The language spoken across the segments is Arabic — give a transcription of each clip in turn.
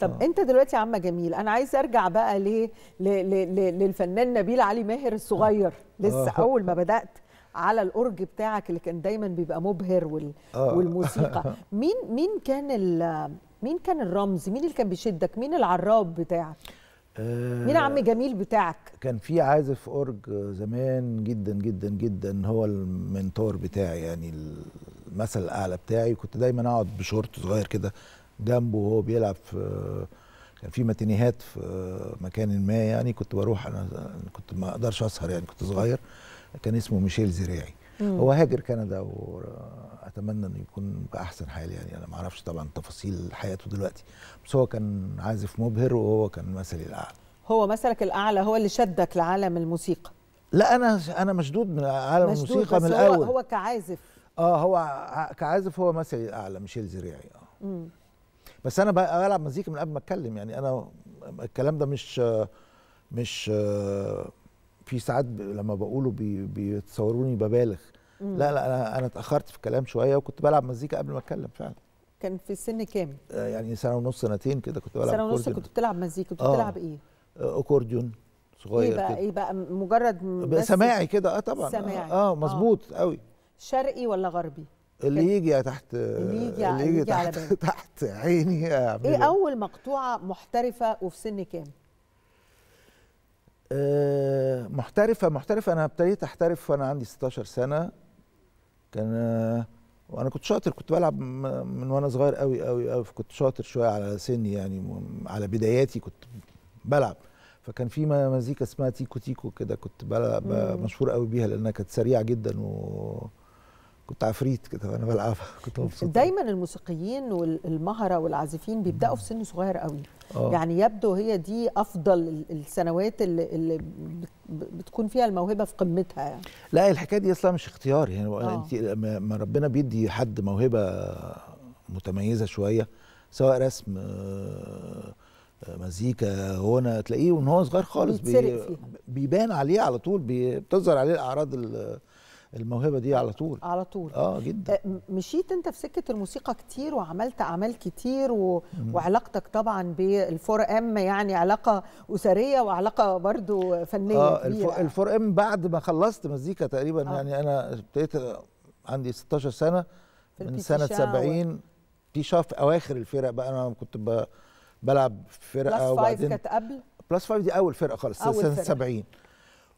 طب آه. انت دلوقتي يا عم جميل انا عايز ارجع بقى ليه للفنان نبيل علي ماهر الصغير آه. لسه آه. اول ما بدات على الاورج بتاعك اللي كان دايما بيبقى مبهر وال... آه. والموسيقى مين مين كان ال... مين كان الرمز مين اللي كان بيشدك مين العراب بتاعك آه. مين عم جميل بتاعك؟ كان في عازف اورج زمان جدا جدا جدا هو المنتور بتاعي يعني المثل الاعلى بتاعي كنت دايما اقعد بشورت صغير كده جنبه وهو بيلعب في كان في متينيهات في مكان ما يعني كنت بروح انا كنت ما اقدرش اسهر يعني كنت صغير كان اسمه ميشيل زريعي مم. هو هاجر كندا واتمنى انه يكون باحسن حال يعني انا ما اعرفش طبعا تفاصيل حياته دلوقتي بس هو كان عازف مبهر وهو كان مثلي الاعلى هو مثلك الاعلى هو اللي شدك لعالم الموسيقى لا انا انا مشدود من عالم مشدود الموسيقى من الاول هو كعازف اه هو كعازف هو مثلي الاعلى ميشيل زريعي اه مم. بس انا بلعب مزيكا من قبل ما اتكلم يعني انا الكلام ده مش مش في ساعات لما بقوله بي بيتصوروني ببالغ لا لا انا انا اتاخرت في الكلام شويه وكنت بلعب مزيكا قبل ما اتكلم فعلا كان في سن كام آه، يعني سنه ونص سنتين كده كنت بلعب سنه ونص كنت بتلعب مزيكا كنت آه. بتلعب ايه آه، اكورديون صغير ايه بقى كده. ايه بقى مجرد بس سماعي كده اه طبعا سماعي. اه, آه مظبوط آه. قوي شرقي ولا غربي اللي إيه. يجي تحت اللي يجي, اللي يجي, يجي تحت, على تحت عيني ايه اول مقطوعه محترفه وفي سن كام أه محترفه محترفه انا ابتديت احترف وانا عندي 16 سنه كان وانا كنت شاطر كنت بلعب من وانا صغير قوي قوي قوي فكنت شاطر شويه على سني يعني على بداياتي كنت بلعب فكان في مزيكا اسمها تيكو تيكو كده كنت بلعب مشهور قوي بيها لانها كانت سريعه جدا و كنت عفريت كده وانا بلعبها كنت مبسوط دايما الموسيقيين والمهره والعازفين بيبداوا في سن صغير قوي أوه. يعني يبدو هي دي افضل السنوات اللي, اللي بتكون فيها الموهبه في قمتها يعني. لا الحكايه دي اصلا مش اختيار يعني أوه. انت لما ربنا بيدي حد موهبه متميزه شويه سواء رسم آه، آه، مزيكا هنا تلاقيه وان هو صغير خالص بي بيبان عليه على طول بتظهر عليه الاعراض الموهبه دي على طول على طول اه جدا آه، مشيت انت في سكه الموسيقى كتير وعملت اعمال كتير و... وعلاقتك طبعا بالفور ام يعني علاقه اسريه وعلاقه برضو فنيه آه كبيره الفور ام بعد ما خلصت مزيكا تقريبا آه. يعني انا ابتديت عندي 16 سنه من سنه 70 و... شاف اواخر الفرق بقى انا كنت ب... بلعب في فرقه وبعدين بلس 5 كانت قبل بلس 5 دي اول فرقه خالص أول سنه 70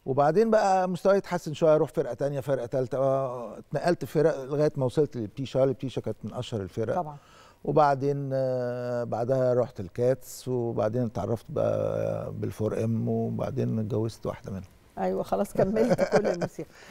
وبعدين بقى مستواي اتحسن شويه اروح فرقه تانية فرقه ثالثه آه، اتنقلت فرق لغايه ما وصلت لبتيشا البتيشا كانت من اشهر الفرق طبعا وبعدين آه، بعدها رحت الكاتس وبعدين اتعرفت بقى بالفور ام وبعدين اتجوزت واحده منهم ايوه خلاص كملت كل الموسيقى